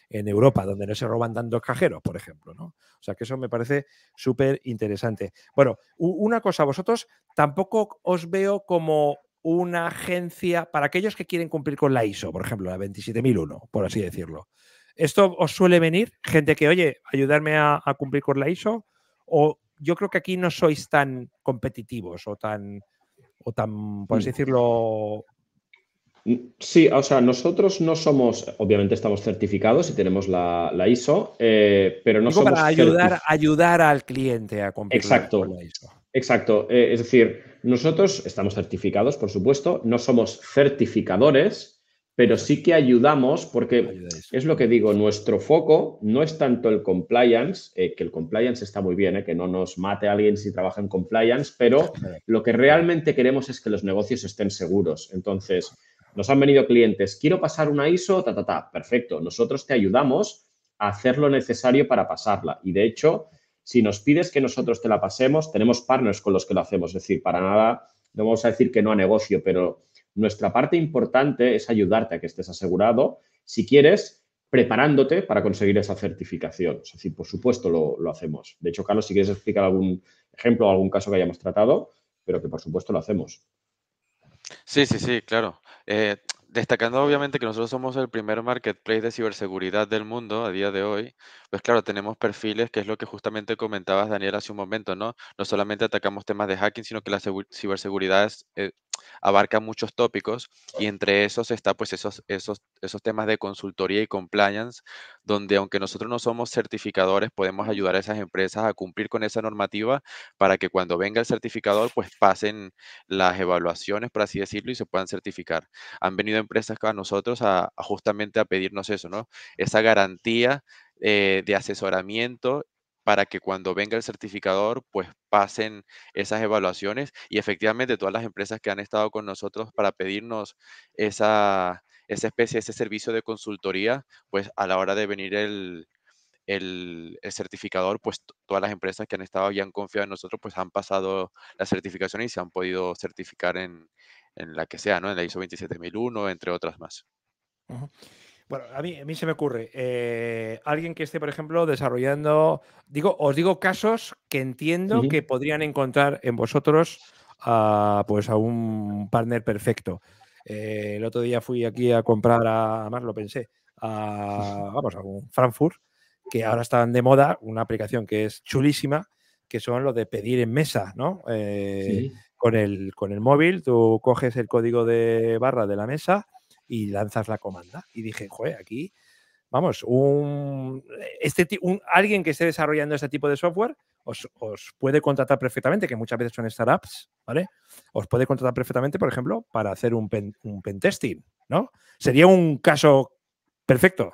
Speaker 1: en, Europa, donde no se roban tantos cajeros, por ejemplo, ¿no? O sea, que eso me parece súper interesante. Bueno, una cosa, vosotros tampoco os veo como una agencia para aquellos que quieren cumplir con la ISO, por ejemplo, la 27001, por así decirlo. ¿Esto os suele venir? Gente que, oye, ayudarme a, a cumplir con la ISO, o yo creo que aquí no sois tan competitivos o tan o tan,
Speaker 2: por mm. decirlo... Mm, sí, o sea, nosotros no somos, obviamente estamos certificados y tenemos la, la ISO, eh, pero no somos... Para ayudar, ayudar al cliente a comprar Con la ISO. Exacto, exacto. Eh, es decir, nosotros estamos certificados, por supuesto, no somos certificadores, pero sí que ayudamos porque es lo que digo, nuestro foco no es tanto el compliance, eh, que el compliance está muy bien, eh, que no nos mate alguien si trabaja en compliance, pero lo que realmente queremos es que los negocios estén seguros. Entonces, nos han venido clientes, quiero pasar una ISO, ta, ta, ta, perfecto, nosotros te ayudamos a hacer lo necesario para pasarla. Y de hecho, si nos pides que nosotros te la pasemos, tenemos partners con los que lo hacemos, es decir, para nada, no vamos a decir que no a negocio, pero nuestra parte importante es ayudarte a que estés asegurado, si quieres, preparándote para conseguir esa certificación. Es decir, por supuesto lo, hacemos. De hecho, Carlos, si quieres explicar algún ejemplo o algún caso que hayamos tratado, pero que por supuesto lo hacemos.
Speaker 3: Sí, sí, sí, claro. Eh, destacando obviamente que nosotros somos el primer marketplace de ciberseguridad del mundo a día de hoy, pues claro, tenemos perfiles, que es lo que justamente comentabas, Daniel, hace un momento, ¿no? No solamente atacamos temas de hacking, sino que la ciberseguridad es, eh, abarca muchos tópicos y entre esos está pues esos, esos, esos temas de consultoría y compliance, donde aunque nosotros no somos certificadores, podemos ayudar a esas empresas a cumplir con esa normativa para que cuando venga el certificador pues pasen las evaluaciones, por así decirlo, y se puedan certificar. Han venido empresas a nosotros a, justamente a pedirnos eso, ¿no? Esa garantía eh, de asesoramiento para que cuando venga el certificador, pues pasen esas evaluaciones y efectivamente todas las empresas que han estado con nosotros para pedirnos esa, especie, ese servicio de consultoría, pues a la hora de venir el, certificador, pues todas las empresas que han estado y han confiado en nosotros, pues han pasado la certificación y se han podido certificar en, la que sea, ¿no? En la ISO 27001, entre otras más.
Speaker 1: Bueno, a mí, se me ocurre, eh, alguien que esté, por ejemplo, desarrollando, digo, os digo casos que entiendo que podrían encontrar en vosotros a, ah, pues a un partner perfecto. Eh, el otro día fui aquí a comprar, a, más lo pensé, a, vamos, a un Frankfurt, que ahora están de moda, una aplicación que es chulísima, que son los de pedir en mesa, ¿no? Eh, con, el, con el móvil, tú coges el código de barra de la mesa y lanzas la comanda. Y dije, joder, aquí, vamos, un, este, alguien que esté desarrollando este tipo de software os, puede contratar perfectamente, que muchas veces son startups, ¿vale? Os puede contratar perfectamente, por ejemplo, para hacer un, pen, un pentesting, ¿no? Sería un caso perfecto.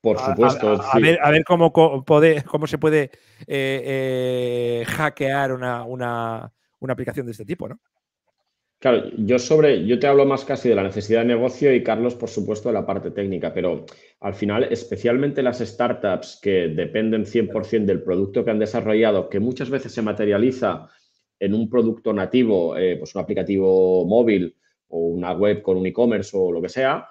Speaker 2: Por supuesto. A, ver,
Speaker 1: a ver, cómo, cómo se puede eh, eh, hackear una, una aplicación de este tipo, ¿no?
Speaker 2: Claro, yo sobre, yo te hablo más casi de la necesidad de negocio y Carlos, por supuesto, de la parte técnica, pero al final, especialmente las startups que dependen 100% del producto que han desarrollado, que muchas veces se materializa en un producto nativo, eh, pues un aplicativo móvil o una web con un e-commerce o lo que sea,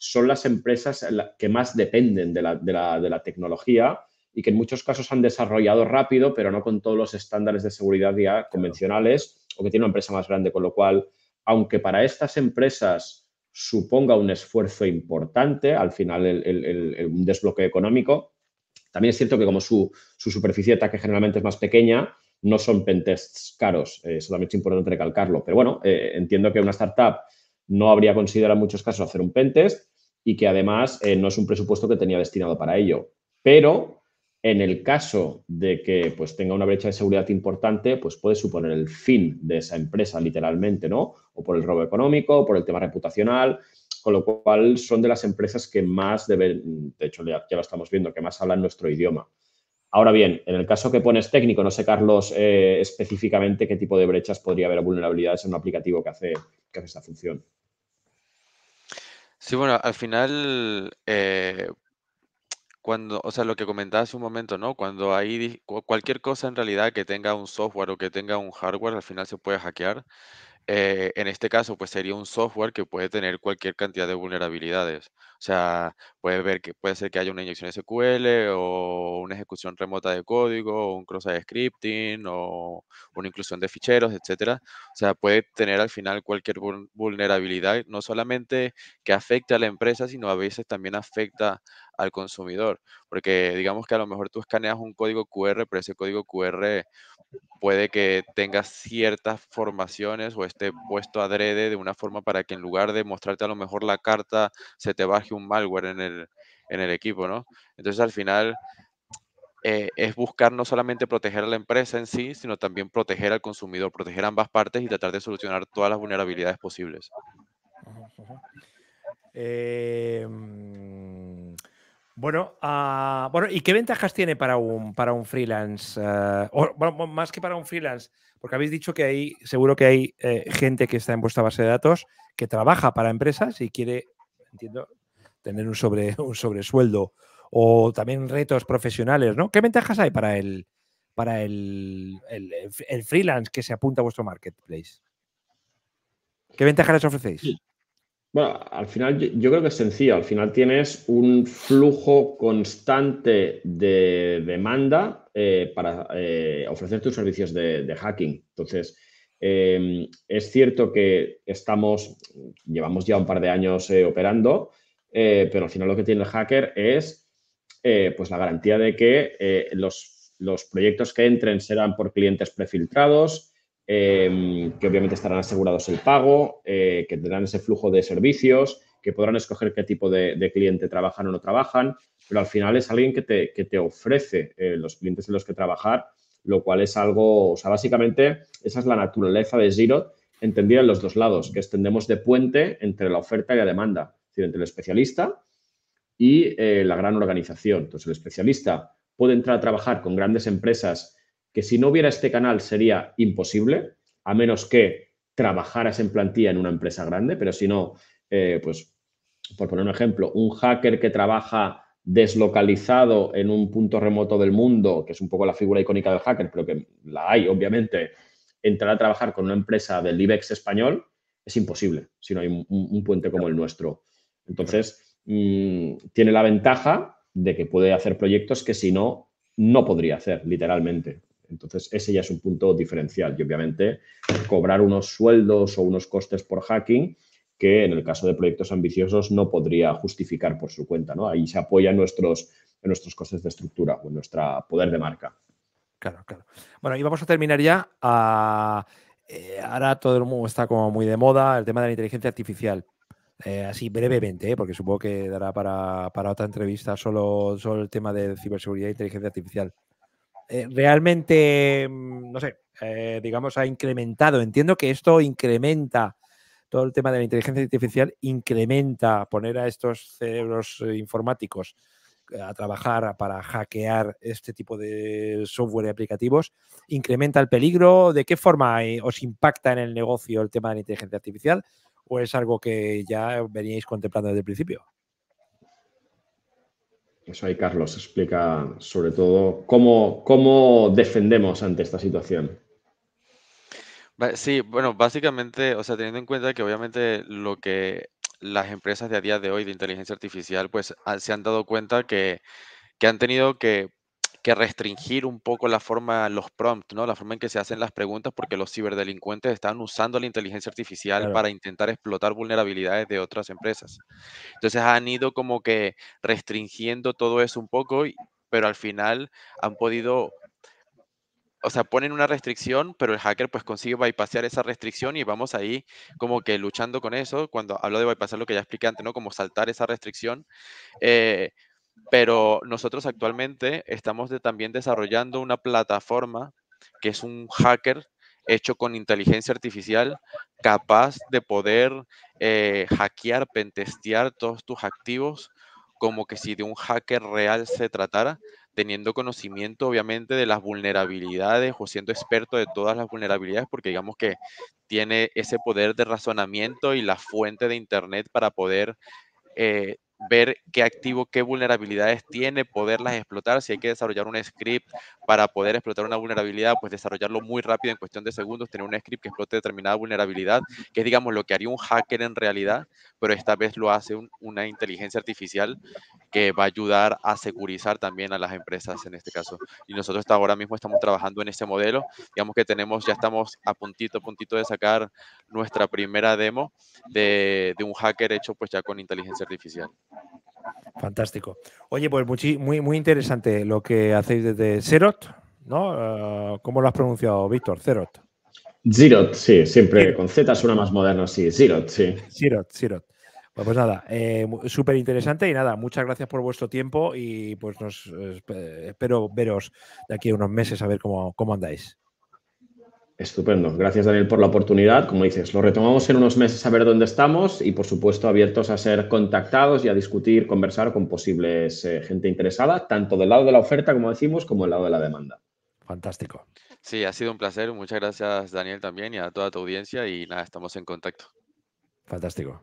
Speaker 2: son las empresas que más dependen de la, tecnología y que en muchos casos han desarrollado rápido, pero no con todos los estándares de seguridad convencionales o que tiene una empresa más grande, con lo cual, aunque para estas empresas suponga un esfuerzo importante, al final el, un desbloqueo económico, también es cierto que como su, superficie de ataque generalmente es más pequeña, no son pentests caros, eh, eso también es importante recalcarlo, pero bueno, eh, entiendo que una startup no habría considerado en muchos casos hacer un pentest y que además eh, no es un presupuesto que tenía destinado para ello. Pero en el caso de que pues, tenga una brecha de seguridad importante, pues puede suponer el fin de esa empresa, literalmente, ¿no? O por el robo económico, por el tema reputacional, con lo cual son de las empresas que más deben, de hecho ya, lo estamos viendo, que más hablan nuestro idioma. Ahora bien, en el caso que pones técnico, no sé, Carlos, eh, específicamente qué tipo de brechas podría haber vulnerabilidades en un aplicativo que hace, que hace esta función.
Speaker 3: Sí, bueno, al final, eh, cuando, o sea, lo que comentaba hace un momento, ¿no? Cuando hay cualquier cosa en realidad que tenga un software o que tenga un hardware, al final se puede hackear. Eh, en este caso, pues sería un software que puede tener cualquier cantidad de vulnerabilidades. O sea, puede ver que puede ser que haya una inyección SQL o una ejecución remota de código, o un cross-site scripting o una inclusión de ficheros, etcétera. O sea, puede tener al final cualquier vulnerabilidad, no solamente que afecte a la empresa, sino a veces también afecta al consumidor, porque digamos que a lo mejor tú escaneas un código QR, pero ese código QR puede que tenga ciertas formaciones o esté puesto adrede de una forma para que en lugar de mostrarte a lo mejor la carta, se te baje un malware en el, equipo, ¿no? Entonces al final eh, es buscar no solamente proteger a la empresa en sí, sino también proteger al consumidor, proteger ambas partes y tratar de solucionar todas las vulnerabilidades posibles.
Speaker 1: Em, bueno, ah, bueno, ¿y qué ventajas tiene para un, para un freelance? Ah, más que para un freelance, porque habéis dicho que hay, seguro que hay eh, gente que está en vuestra base de datos que trabaja para empresas y quiere, entiendo, tener un, sobre, un sobresueldo o también retos profesionales, ¿no? ¿Qué ventajas hay para el, para el, freelance que se apunta a vuestro marketplace? ¿Qué ventajas les ofrecéis?
Speaker 2: Bueno, al final yo, creo que es sencillo. Al final tienes un flujo constante de demanda eh, para eh, ofrecer tus servicios de, hacking. Entonces, em, es cierto que estamos, llevamos ya un par de años eh, operando eh, pero al final lo que tiene el hacker es eh, pues la garantía de que eh, los, proyectos que entren serán por clientes prefiltrados, em, que obviamente estarán asegurados el pago, que tendrán ese flujo de servicios, que podrán escoger qué tipo de, cliente trabajan o no trabajan, pero al final es alguien que te, que te ofrece los clientes en los que trabajar, lo cual es algo, o sea, básicamente esa es la naturaleza de Zero entendida en los dos lados, que extendemos de puente entre la oferta y la demanda entre el especialista y eh, la gran organización. Entonces, el especialista puede entrar a trabajar con grandes empresas que si no hubiera este canal sería imposible, a menos que trabajaras en plantilla en una empresa grande, pero si no, eh, pues, por poner un ejemplo, un hacker que trabaja deslocalizado en un punto remoto del mundo, que es un poco la figura icónica del hacker, pero que la hay, obviamente, entrar a trabajar con una empresa del IBEX español es imposible si no hay un puente como el nuestro. Entonces, mm, tiene la ventaja de que puede hacer proyectos que si no, no podría hacer, literalmente. Entonces, ese ya es un punto diferencial y obviamente cobrar unos sueldos o unos costes por hacking que en el caso de proyectos ambiciosos no podría justificar por su cuenta. ¿no? Ahí se apoya en nuestros, nuestros costes de estructura o en nuestro poder de marca. Claro,
Speaker 1: claro. Bueno, y vamos a terminar ya. Ah, eh, ahora todo el mundo está como muy de moda el tema de la inteligencia artificial. Eh, así brevemente, ¿eh? porque supongo que dará para, otra entrevista solo, solo, el tema de ciberseguridad e inteligencia artificial. Eh, realmente, mm, no sé, digamos, ha incrementado. Entiendo que esto incrementa todo el tema de la inteligencia artificial, incrementa poner a estos cerebros informáticos a trabajar para hackear este tipo de software y aplicativos, incrementa el peligro, de qué forma os impacta en el negocio el tema de la inteligencia artificial pues algo que ya veníais contemplando desde el principio?
Speaker 2: Eso ahí, Carlos, explica sobre todo cómo, cómo defendemos ante esta situación.
Speaker 3: Sí, bueno, básicamente, o sea, teniendo en cuenta que obviamente lo que las empresas de a día de hoy de inteligencia artificial, pues ah, se han dado cuenta que, que han tenido que restringir un poco la forma, los prompts, ¿no? La forma en que se hacen las preguntas, porque los ciberdelincuentes están usando la inteligencia artificial para intentar explotar vulnerabilidades de otras empresas. Entonces han ido como que restringiendo todo eso un poco, pero al final han podido o sea, ponen una restricción, pero el hacker pues consigue bypassear esa restricción y vamos ahí como que luchando con eso. Cuando hablo de bypassar lo que ya expliqué antes, ¿no? Como saltar esa restricción. Eh, pero nosotros actualmente estamos también desarrollando una plataforma que es un hacker hecho con inteligencia artificial capaz de poder eh, hackear, pentestear todos tus activos como que si de un hacker real se tratara, teniendo conocimiento obviamente de las vulnerabilidades o siendo experto de todas las vulnerabilidades, porque digamos que tiene ese poder de razonamiento y la fuente de Internet para poder eh, ver qué activo, qué vulnerabilidades tiene, poderlas explotar. Si hay que desarrollar un script para poder explotar una vulnerabilidad, pues desarrollarlo muy rápido en cuestión de segundos, tener un script que explote determinada vulnerabilidad, que es, digamos, lo que haría un hacker en realidad, pero esta vez lo hace una inteligencia artificial que va a ayudar a segurizar también a las empresas en este caso. Y nosotros ahora mismo estamos trabajando en este modelo. Digamos que tenemos, ya estamos a puntito, puntito de sacar nuestra primera demo de, de un hacker hecho pues ya con inteligencia artificial.
Speaker 1: Fantástico. Oye, pues muy, muy interesante lo que hacéis desde Zeroth, ¿no? Ah, ¿Cómo lo has pronunciado, Víctor? Zeroth.
Speaker 2: Zeroth, sí, siempre con Z suena más moderno, sí, Zeroth, sí. Pues, pues, nada,
Speaker 1: eh, súper interesante y nada, muchas gracias por vuestro tiempo y pues nos espero veros de aquí a unos meses a ver cómo andáis.
Speaker 2: Estupendo. Gracias, Daniel, por la oportunidad. Como dices, lo retomamos en unos meses a ver dónde estamos y, por supuesto, abiertos a ser contactados y a discutir, conversar con posibles eh, gente interesada, tanto del lado de la oferta, como decimos, como del lado de la demanda. Fantástico.
Speaker 3: Sí, ha sido un placer. Muchas gracias, Daniel, también y a toda tu audiencia. Y nada, estamos en contacto.
Speaker 2: Fantástico.